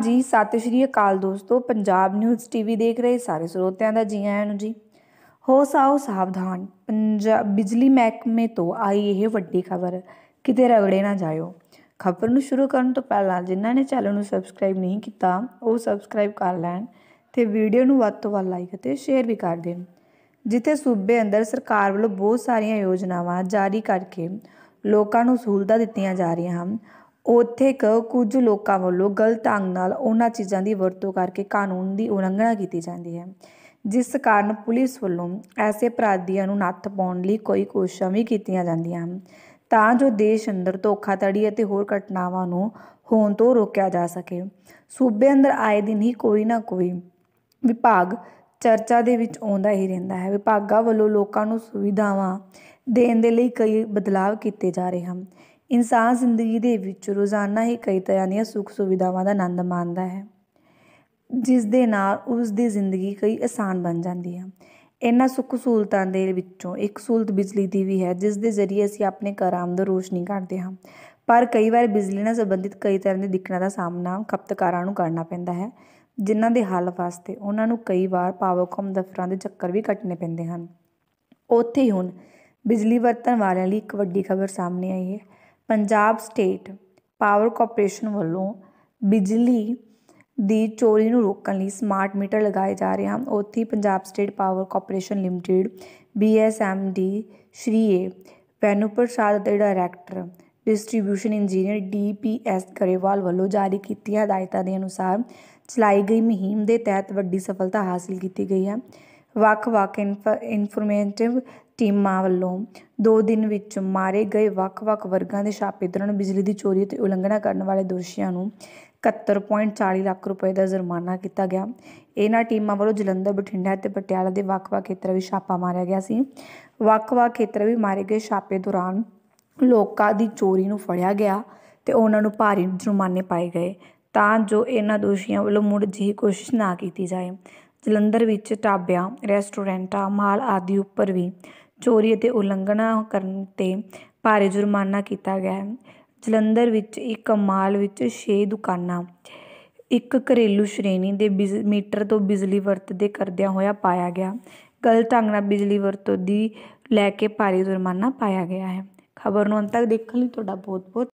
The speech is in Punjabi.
ਜੀ ਸਤਿ ਸ਼੍ਰੀ ਅਕਾਲ ਦੋਸਤੋ ਪੰਜਾਬ ਨਿਊਜ਼ ਟੀਵੀ ਦੇਖ ਰਹੇ ਸਾਰੇ ਸਰੋਤਿਆਂ ਦਾ ਜੀ ਆਇਆਂ ਨੂੰ ਜੀ ਹੋ ਸਾਉ ਸਾਵਧਾਨ ਪੰਜਾਬ ਬਿਜਲੀ ਮਹਿਕਮੇ ਤੋਂ ਆਈ ਇਹ ਵੱਡੀ ਖਬਰ ਕਿਤੇ ਰਗੜੇ ਨਾ ਜਾਇਓ ਖਬਰ ਨੂੰ ਸ਼ੁਰੂ ਕਰਨ ਤੋਂ ਪਹਿਲਾਂ ਜਿਨ੍ਹਾਂ ਨੇ ਚੈਨਲ ਨੂੰ ਸਬਸਕ੍ਰਾਈਬ ਨਹੀਂ ਕੀਤਾ ਉਹ ਸਬਸਕ੍ਰਾਈਬ ਕਰ ਲੈਣ ਤੇ ਵੀਡੀਓ ਨੂੰ ਵੱਧ ਤੋਂ ਵੱਧ ਲਾਈਕ ਅਤੇ ਸ਼ੇਅਰ ਵੀ ਕਰ ਦੇਣ ਜਿੱਥੇ ਸੂਬੇ ਅੰਦਰ ਸਰਕਾਰ ਵੱਲੋਂ ਬਹੁਤ ਸਾਰੀਆਂ ਯੋਜਨਾਵਾਂ ਜਾਰੀ ਕਰਕੇ ਲੋਕਾਂ ਨੂੰ ਸਹੂਲਤਾਂ ਦਿੱਤੀਆਂ ਜਾ ਰਹੀਆਂ ਹਨ ਉੱਥੇ ਕ ਕੁਝ ਲੋਕਾਂ ਵੱਲੋਂ ਗਲਤ ਢੰਗ ਨਾਲ ਉਹਨਾਂ ਚੀਜ਼ਾਂ ਦੀ ਵਰਤੋਂ ਕਰਕੇ ਕਾਨੂੰਨ ਦੀ ਉਲੰਘਣਾ ਕੀਤੀ ਜਾਂਦੀ ਹੈ ਜਿਸ ਕਾਰਨ ਪੁਲਿਸ ਵੱਲੋਂ ਐਸੇ ਅਪਰਾਧੀਆਂ ਨੂੰ ਨੱਥ ਪਾਉਣ ਲਈ ਕੋਈ ਕੋਸ਼ਿਸ਼ਾਂ ਵੀ ਕੀਤੀਆਂ ਜਾਂਦੀਆਂ ਹਨ ਤਾਂ ਜੋ ਦੇਸ਼ ਅੰਦਰ ਧੋਖਾਧੜੀ ਅਤੇ ਹੋਰ ਘਟਨਾਵਾਂ ਨੂੰ ਹੋਣ ਤੋਂ ਰੋਕਿਆ ਜਾ ਸਕੇ ਸੂਬੇ ਅੰਦਰ ਆਏ ਦਿਨ ਹੀ ਕੋਈ ਨਾ ਕੋਈ ਵਿਭਾਗ ਚਰਚਾ ਦੇ ਵਿੱਚ ਆਉਂਦਾ ਹੀ ਰਹਿੰਦਾ ਹੈ ਵਿਭਾਗਾਂ ਵੱਲੋਂ ਲੋਕਾਂ ਨੂੰ ਸੁਵਿਧਾਵਾਂ ਦੇਣ ਦੇ ਲਈ ਕਈ ਬਦਲਾਵ ਕੀਤੇ ਜਾ ਰਹੇ ਹਨ ਇਨਸਾਨ ਜ਼ਿੰਦਗੀ ਦੇ ਵਿੱਚ ਰੋਜ਼ਾਨਾ ਹੀ ਕਈ ਤਰ੍ਹਾਂ ਦੀਆਂ ਸੁੱਖ ਸੁਵਿਧਾਵਾਂ ਦਾ ਆਨੰਦ ਮਾਣਦਾ ਹੈ ਜਿਸ ਦੇ ਨਾਲ ਉਸ ਦੀ ਜ਼ਿੰਦਗੀ ਕਈ ਆਸਾਨ ਬਣ ਜਾਂਦੀ ਹੈ ਇਹਨਾਂ ਸੁੱਖ ਸਹੂਲਤਾਂ ਦੇ ਵਿੱਚੋਂ ਇੱਕ ਸਹੂਲਤ ਬਿਜਲੀ ਦੀ ਵੀ ਹੈ ਜਿਸ ਦੇ ਜ਼ਰੀਏ ਅਸੀਂ ਆਪਣੇ ਘਰਾਂ ਅੰਦਰ ਰੋਸ਼ਨੀ ਕਰਦੇ ਹਾਂ ਪਰ ਕਈ ਵਾਰ ਬਿਜਲੀ ਨਾਲ ਸੰਬੰਧਿਤ ਕਈ ਤਰ੍ਹਾਂ ਦੇ ਦਿੱਕਤਾਂ ਦਾ ਸਾਹਮਣਾ ਖਪਤਕਾਰਾਂ ਨੂੰ ਕਰਨਾ ਪੈਂਦਾ ਹੈ ਜਿਨ੍ਹਾਂ ਦੇ ਹੱਲ ਵਾਸਤੇ ਉਹਨਾਂ ਨੂੰ ਕਈ ਵਾਰ ਪਾਵਰਕਮ ਦਫ਼ਤਰਾਂ ਦੇ ਚੱਕਰ ਵੀ ਕੱਟਣੇ ਪੈਂਦੇ ਹਨ ਉੱਥੇ ਹੁਣ ਬਿਜਲੀ ਵਰਤਣ ਵਾਲਿਆਂ ਲਈ ਇੱਕ ਵੱਡੀ ਖਬਰ ਸਾਹਮਣੇ ਆਈ ਹੈ ਪੰਜਾਬ ਸਟੇਟ ਪਾਵਰ ਕਾਰਪੋਰੇਸ਼ਨ ਵੱਲੋਂ ਬਿਜਲੀ ਦੀ ਚੋਰੀ ਨੂੰ ਰੋਕਣ ਲਈ ਸਮਾਰਟ ਮੀਟਰ ਲਗਾਏ ਜਾ ਰਹੇ ਹਨ ਉੱਥੇ Punjab state power corporation limited BSMD Shri A Venu Prasad ਦੇ director distribution engineer DPS Karewal ਵੱਲੋਂ ਜਾਰੀ ਕੀਤੀ ਹਦਾਇਤਾਂ ਦੇ ਅਨੁਸਾਰ ਚਲਾਈ ਗਈ ਮੁਹਿੰਮ ਦੇ ਤਹਿਤ ਵੱਡੀ ਸਫਲਤਾ ਹਾਸਲ ਕੀਤੀ ਗਈ ਹੈ ਵੱਖ-ਵੱਖ ਇਨਫੋਰਮੇਟਿਵ ਟੀਮਾਂ ਵੱਲੋਂ ਦੋ ਦਿਨ ਵਿੱਚ ਮਾਰੇ ਗਏ ਵੱਖ-ਵੱਖ ਵਰਗਾਂ ਦੇ ਛਾਪੇ ਦੌਰਾਨ ਬਿਜਲੀ ਦੀ ਚੋਰੀ ਅਤੇ ਉਲੰਘਣਾ ਕਰਨ ਵਾਲੇ ਦੋਸ਼ੀਆਂ ਨੂੰ 71.40 ਲੱਖ ਰੁਪਏ ਦਾ ਜੁਰਮਾਨਾ ਕੀਤਾ ਗਿਆ ਇਹਨਾਂ ਟੀਮਾਂ ਵੱਲੋਂ ਜਲੰਧਰ ਬਠਿੰਡਾ ਅਤੇ ਪਟਿਆਲਾ ਦੇ ਵੱਖ-ਵੱਖ ਖੇਤਰਾਂ ਵਿੱਚ ਛਾਪਾ ਮਾਰਿਆ ਗਿਆ ਸੀ ਵੱਖ-ਵੱਖ ਖੇਤਰ ਵਿੱਚ ਮਾਰੇ ਗਏ ਛਾਪੇ ਦੌਰਾਨ ਲੋਕਾਂ ਦੀ ਚੋਰੀ ਨੂੰ ਫੜਿਆ ਗਿਆ ਤੇ ਉਹਨਾਂ ਨੂੰ ਭਾਰੀ ਜੁਰਮਾਨੇ ਪਾਏ ਗਏ ਤਾਂ ਜੋ ਇਹਨਾਂ ਦੋਸ਼ੀਆਂ ਵੱਲੋਂ ਮੁੜ ਜਿਹੀ ਕੋਸ਼ਿਸ਼ ਨਾ ਕੀਤੀ ਜਾਏ ਜਲੰਧਰ ਵਿੱਚ ਢਾਬਿਆਂ ਰੈਸਟੋਰੈਂਟਾਂ ਮਾਲ ਆਦਿ ਉੱਪਰ ਵੀ ਚੋਰੀ ਅਤੇ ਉਲੰਘਣਾ ਕਰਨ 'ਤੇ ਭਾਰੀ ਜੁਰਮਾਨਾ ਕੀਤਾ ਗਿਆ ਹੈ ਜਲੰਧਰ ਵਿੱਚ ਇੱਕ ਮਾਲ ਵਿੱਚ ਛੇ ਦੁਕਾਨਾਂ ਇੱਕ ਘਰੇਲੂ ਸ਼੍ਰੇਣੀ ਦੇ ਮੀਟਰ ਤੋਂ ਬਿਜਲੀ ਵਰਤਦੇ ਕਰਦਿਆਂ ਹੋਇਆ ਪਾਇਆ ਗਿਆ ਗਲਤ ਢੰਗ ਨਾਲ ਬਿਜਲੀ ਵਰਤੋਂ ਦੀ ਲੈ ਕੇ ਭਾਰੀ ਜੁਰਮਾਨਾ ਪਾਇਆ ਗਿਆ ਹੈ ਖਬਰ ਨੂੰ ਅੰਤ ਤੱਕ ਦੇਖਣ ਲਈ ਤੁਹਾਡਾ ਬਹੁਤ ਬਹੁਤ